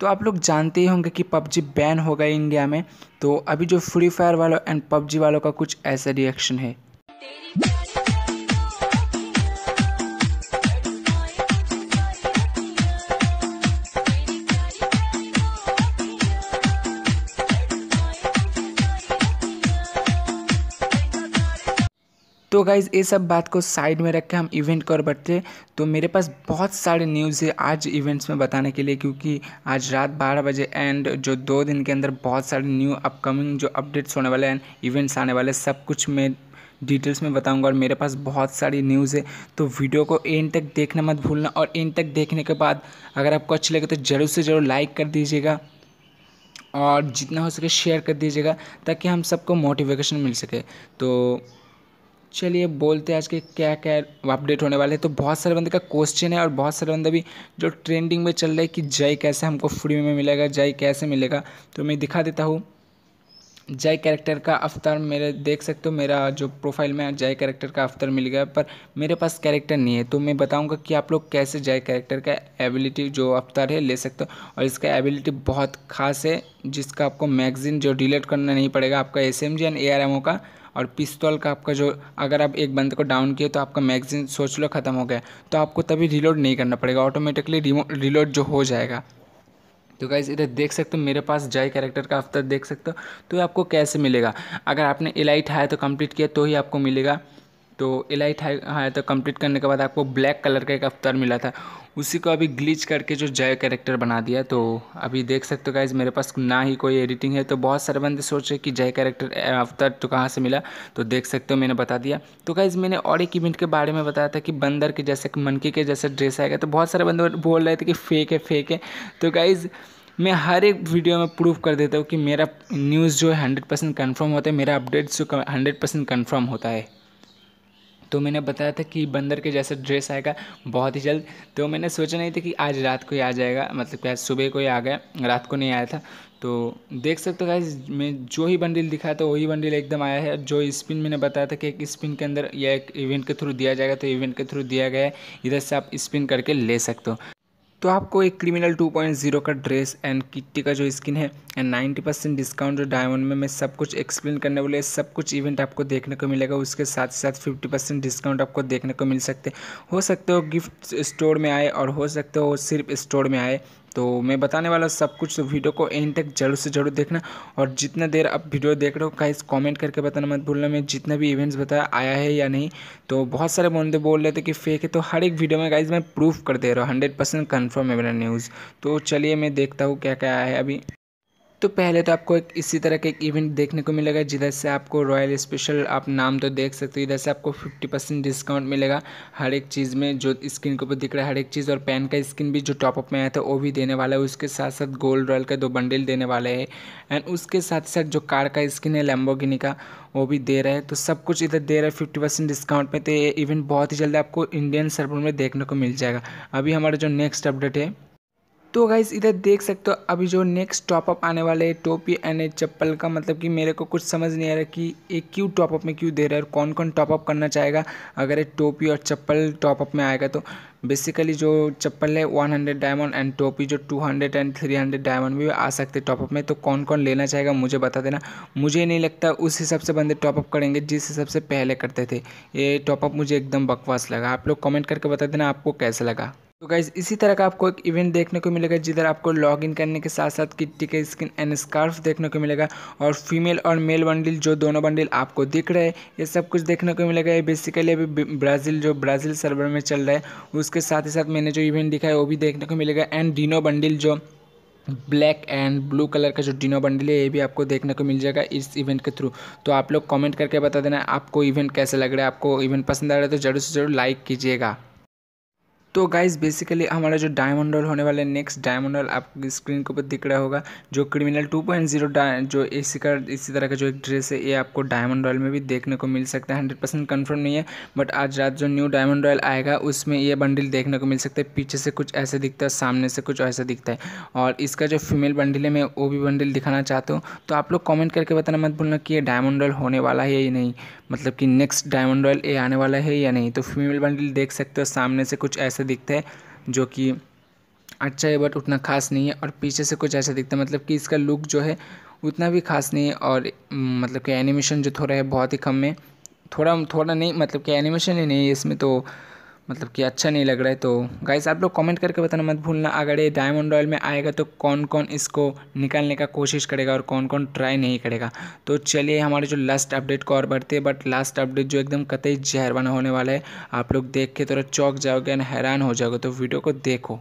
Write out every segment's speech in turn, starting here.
तो आप लोग जानते ही होंगे कि पबजी बैन हो गए इंडिया में तो अभी जो फ्री फायर वालों एंड पबजी वालों का कुछ ऐसा रिएक्शन है तो गाइज़ ये सब बात को साइड में रख के हम इवेंट कर बढ़ते तो मेरे पास बहुत सारे न्यूज़ है आज इवेंट्स में बताने के लिए क्योंकि आज रात 12 बजे एंड जो दो दिन के अंदर बहुत सारे न्यू अपकमिंग जो अपडेट्स होने वाले एंड इवेंट्स आने वाले सब कुछ मैं डिटेल्स में बताऊंगा और मेरे पास बहुत सारी न्यूज़ है तो वीडियो को एंड तक देखना मत भूलना और एंड तक देखने के बाद अगर आपको अच्छी लगे तो ज़रूर से ज़रूर लाइक कर दीजिएगा और जितना हो सके शेयर कर दीजिएगा ताकि हम सबको मोटिवेशन मिल सके तो चलिए बोलते हैं आज के क्या क्या अपडेट होने वाले हैं तो बहुत सारे बंदे का क्वेश्चन है और बहुत सारे बंदे भी जो ट्रेंडिंग में चल रहा है कि जय कैसे हमको फ्री में मिलेगा जय कैसे मिलेगा तो मैं दिखा देता हूँ जय कैरेक्टर का अवतार मेरे देख सकते हो मेरा जो प्रोफाइल में जय कैरेक्टर का अवतार मिल गया पर मेरे पास कैरेक्टर नहीं है तो मैं बताऊंगा कि आप लोग कैसे जय कैरेक्टर का एबिलिटी जो अवतार है ले सकते हो और इसका एबिलिटी बहुत खास है जिसका आपको मैगजीन जो डिलीट करना नहीं पड़ेगा आपका S M G and A R M O का और पिस्तौल का आपका जो अगर आप एक बंद को डाउन किए तो आपका मैगजीन सोच लो ख़त्म हो गया तो आपको तभी रिलोड नहीं करना पड़ेगा ऑटोमेटिकली रिलोड जो हो जाएगा तो गाइज़ इधर देख सकते हो मेरे पास जय कैरेक्टर का अवतार देख सकते हो तो आपको कैसे मिलेगा अगर आपने एलाइट हाई तो कंप्लीट किया तो ही आपको मिलेगा तो एलाइट हाई हाँ तो कंप्लीट करने के बाद आपको ब्लैक कलर का एक अवतार मिला था उसी को अभी ग्लिच करके जो जय कैरेक्टर बना दिया तो अभी देख सकते हो गाइज मेरे पास ना ही कोई एडिटिंग है तो बहुत सारे बंदे सोच रहे कि जय कैरेक्टर अवतार तो कहाँ से मिला तो देख सकते हो मैंने बता दिया तो गाइज मैंने और एक इवेंट के बारे में बताया था कि बंदर के जैसे मनकी के जैसे ड्रेस आएगा तो बहुत सारे बंदे बोल रहे थे कि फेक है फेक है तो गाइज़ मैं हर एक वीडियो में प्रूव कर देता हूँ कि मेरा न्यूज़ जो है हंड्रेड परसेंट कन्फर्म होता है मेरा अपडेट्स जो हंड्रेड परसेंट कन्फर्म होता है तो मैंने बताया था कि बंदर के जैसा ड्रेस आएगा बहुत ही जल्द तो मैंने सोचा नहीं था कि आज रात को ही आ जाएगा मतलब कि आज सुबह को ही आ गया रात को नहीं आया था तो देख सकते हो मैं जो ही बंडल दिखाया था वही बंडल एकदम आया है जो स्पिन मैंने बताया था कि एक स्पिन के अंदर या एक इवेंट के थ्रू दिया जाएगा तो इवेंट के थ्रू दिया गया है इधर से आप स्पिन करके ले सकते हो तो आपको एक क्रिमिनल 2.0 का ड्रेस एंड किट्टी का जो स्किन है एंड 90 परसेंट डिस्काउंट जो डायमंड में मैं सब कुछ एक्सप्लेन करने वाले सब कुछ इवेंट आपको देखने को मिलेगा उसके साथ साथ 50 परसेंट डिस्काउंट आपको देखने को मिल सकते हो सकते हो गिफ्ट स्टोर में आए और हो सकते हो सिर्फ स्टोर में आए तो मैं बताने वाला सब कुछ वीडियो को एंड तक जरूर से जरूर देखना और जितना देर आप वीडियो देख रहे हो इस कमेंट करके बताना मत भूलना मैं जितना भी इवेंट्स बताया आया है या नहीं तो बहुत सारे बंदे बोल रहे थे कि फेक है तो हर एक वीडियो में गाइज मैं प्रूफ कर दे रहा हूँ हंड्रेड परसेंट कन्फर्म है मेरा न्यूज़ तो चलिए मैं देखता हूँ क्या क्या आया है अभी तो पहले तो आपको एक इसी तरह का एक इवेंट देखने को मिलेगा जिधर से आपको रॉयल स्पेशल आप नाम तो देख सकते हो इधर से आपको 50 परसेंट डिस्काउंट मिलेगा हर एक चीज़ में जो स्क्रीन के ऊपर दिख रहा है हर एक चीज़ और पैन का स्किन भी जो टॉपअप में आया था वो भी देने वाला है उसके साथ साथ गोल्ड रॉयल का दो बंडल देने वाले है एंड उसके साथ साथ जो कार का स्किन है लैम्बोगिनी का वो भी दे रहा है तो सब कुछ इधर दे रहा है फिफ्टी परसेंट डिस्काउंट में तो ये इवेंट बहुत ही जल्द आपको इंडियन सर्वर में देखने को मिल जाएगा अभी हमारा जो नेक्स्ट अपडेट है तो गाइज़ इधर देख सकते हो अभी जो नेक्स्ट टॉपअप आने वाले है टोपी एंड चप्पल का मतलब कि मेरे को कुछ समझ नहीं आ रहा कि ये क्यों टॉपअप में क्यों दे रहा है और कौन कौन टॉपअप करना चाहेगा अगर ये टोपी और चप्पल टॉपअप में आएगा तो बेसिकली जो चप्पल है 100 डायमंड एंड टोपी जो 200 एंड 300 डायमंड भी आ सकते हैं टॉपअप में तो कौन कौन लेना चाहेगा मुझे बता देना मुझे नहीं लगता उस हिसाब से बंदे टॉपअप करेंगे जिस हिसाब से पहले करते थे ये टॉपअप मुझे एकदम बकवास लगा आप लोग कमेंट करके बता देना आपको कैसा लगा तो गाइज इसी तरह का आपको एक इवेंट देखने को मिलेगा जिधर आपको लॉग इन करने के साथ साथ किट्टी का स्किन एंड स्कार्फ देखने को मिलेगा और फीमेल और मेल बंडल जो दोनों बंडल आपको दिख रहे हैं ये सब कुछ देखने को मिलेगा ये बेसिकली अभी ब्राज़ील जो ब्राज़ील सर्वर में चल रहा है उसके साथ ही साथ मैंने जो इवेंट दिखा है वो भी देखने को मिलेगा एंड डिनो बंडिल जो ब्लैक एंड ब्लू कलर का जो डिनो बंडल है ये भी आपको देखने को मिल जाएगा इस इवेंट के थ्रू तो आप लोग कमेंट करके बता देना आपको इवेंट कैसे लग रहा है आपको इवेंट पसंद आ रहा है तो ज़रूर से ज़रूर लाइक कीजिएगा तो गाइज बेसिकली हमारा जो डायमंड रोल होने वाला है नेक्स्ट डायमंड रोल आप स्क्रीन के ऊपर दिख रहा होगा जो क्रिमिनल 2.0 जो इसी का इसी तरह का जो एक ड्रेस है ये आपको डायमंड रॉयल में भी देखने को मिल सकता है हंड्रेड परसेंट कन्फर्म नहीं है बट आज रात जो न्यू डायमंड रॉयल आएगा उसमें ये बंडल देखने को मिल सकता है पीछे से कुछ ऐसे दिखता है सामने से कुछ ऐसा दिखता है और इसका जो फीमेल बंडल है मैं वो भी बंडल दिखाना चाहता हूँ तो आप लोग कॉमेंट करके बताना मत भूलना कि ये डायमंड रॉयल होने वाला है या नहीं मतलब कि नेक्स्ट डायमंड रॉयल ये आने वाला है या नहीं तो फीमेल बंडल देख सकते हो सामने से कुछ ऐसा से दिखता है जो कि अच्छा है बट उतना खास नहीं है और पीछे से कुछ ऐसा दिखता है मतलब कि इसका लुक जो है उतना भी खास नहीं है और मतलब कि एनिमेशन जो थोड़ा है बहुत ही कम है थोड़ा थोड़ा नहीं मतलब कि एनिमेशन ही नहीं है इसमें तो मतलब कि अच्छा नहीं लग रहा है तो गाइस आप लोग कमेंट करके बताना मत भूलना अगर ये डायमंड रॉयल में आएगा तो कौन कौन इसको निकालने का कोशिश करेगा और कौन कौन ट्राई नहीं करेगा तो चलिए हमारे जो लास्ट अपडेट को और बढ़ते हैं बट लास्ट अपडेट जो एकदम कतई जहरवाना होने वाला है आप लोग देख के थोड़ा चौक जाओगे एंड हैरान हो जाओगे तो वीडियो को देखो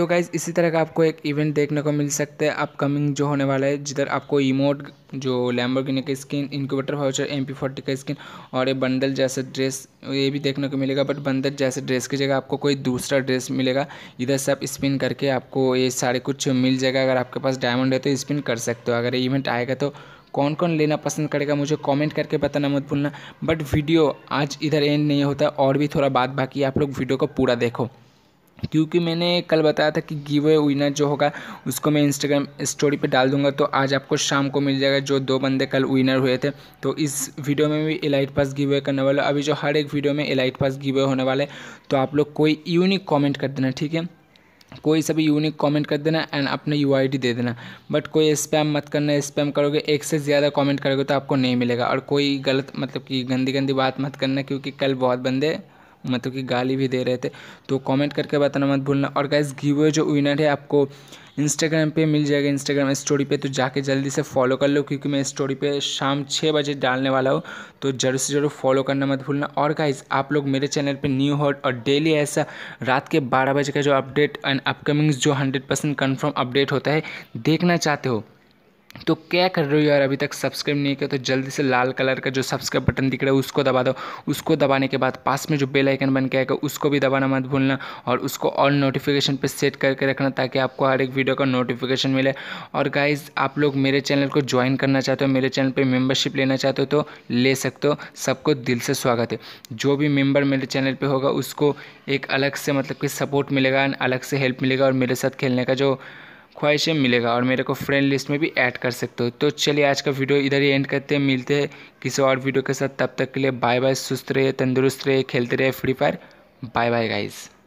तो गाइज़ इसी तरह का आपको एक इवेंट देखने को मिल सकता है अपकमिंग जो होने वाला है जिधर आपको इमोट जो लैम्बोर्गिनी का skin incubator voucher M P forty का स्किन और ये बंडल जैसा ड्रेस ये भी देखने को मिलेगा बट बंडल जैसे ड्रेस की जगह आपको कोई दूसरा ड्रेस मिलेगा इधर से आप स्पिन करके आपको ये सारे कुछ मिल जाएगा अगर आपके पास डायमंड है तो स्पिन कर सकते हो अगर ये इवेंट आएगा तो कौन कौन लेना पसंद करेगा मुझे कमेंट करके बताना मत भूलना बट वीडियो आज इधर एंड नहीं होता और भी थोड़ा बात बाकी आप लोग वीडियो को पूरा देखो क्योंकि मैंने कल बताया था कि गिवे विनर जो होगा उसको मैं इंस्टाग्राम स्टोरी पे डाल दूंगा तो आज आपको शाम को मिल जाएगा जो दो बंदे कल विनर हुए थे तो इस वीडियो में भी एलाइट पास गिवे करने वाला अभी जो हर एक वीडियो में एलाइट पास गिवे होने वाला है तो आप लोग कोई यूनिक कॉमेंट कर देना ठीक है कोई सभी यूनिक कमेंट कर देना एंड अपने यू दे देना बट कोई स्पैम मत करना स्पैम करोगे एक से ज़्यादा कमेंट करोगे तो आपको नहीं मिलेगा और कोई गलत मतलब कि गंदी गंदी बात मत करना क्योंकि कल बहुत बंदे मतलब कि गाली भी दे रहे थे तो कमेंट करके बताना मत भूलना और गाइज गिवे जो विनर है आपको इंस्टाग्राम पे मिल जाएगा इंस्टाग्राम स्टोरी पे तो जाके जल्दी से फॉलो कर लो क्योंकि मैं स्टोरी पे शाम छः बजे डालने वाला हूँ तो ज़रूर से ज़रूर फॉलो करना मत भूलना और गाइज आप लोग मेरे चैनल पे न्यू हॉट और डेली ऐसा रात के बारह बजे का जो अपडेट एंड अपकमिंग जो हंड्रेड परसेंट कन्फर्म अपडेट होता है देखना चाहते हो तो क्या कर रहे हो यार अभी तक सब्सक्राइब नहीं किया तो जल्दी से लाल कलर का जो सब्सक्राइब बटन दिख रहा है उसको दबा दो उसको दबाने के बाद पास में जो बेल आइकन बन के आएगा उसको भी दबाना मत भूलना और उसको ऑल नोटिफिकेशन पे सेट करके रखना ताकि आपको हर एक वीडियो का नोटिफिकेशन मिले और गाइज आप लोग मेरे चैनल को ज्वाइन करना चाहते हो मेरे चैनल पर मेम्बरशिप लेना चाहते हो तो ले सकते हो सबको दिल से स्वागत है जो भी मेम्बर मेरे चैनल पर होगा उसको एक अलग से मतलब कि सपोर्ट मिलेगा अलग से हेल्प मिलेगा और मेरे साथ खेलने का जो ख्वाहिश मिलेगा और मेरे को फ्रेंड लिस्ट में भी ऐड कर सकते हो तो चलिए आज का वीडियो इधर ही एंड करते हैं मिलते हैं किसी और वीडियो के साथ तब तक के लिए बाय बाय सुस्त रहे तंदुरुस्त रहे खेलते रहे Free Fire bye bye guys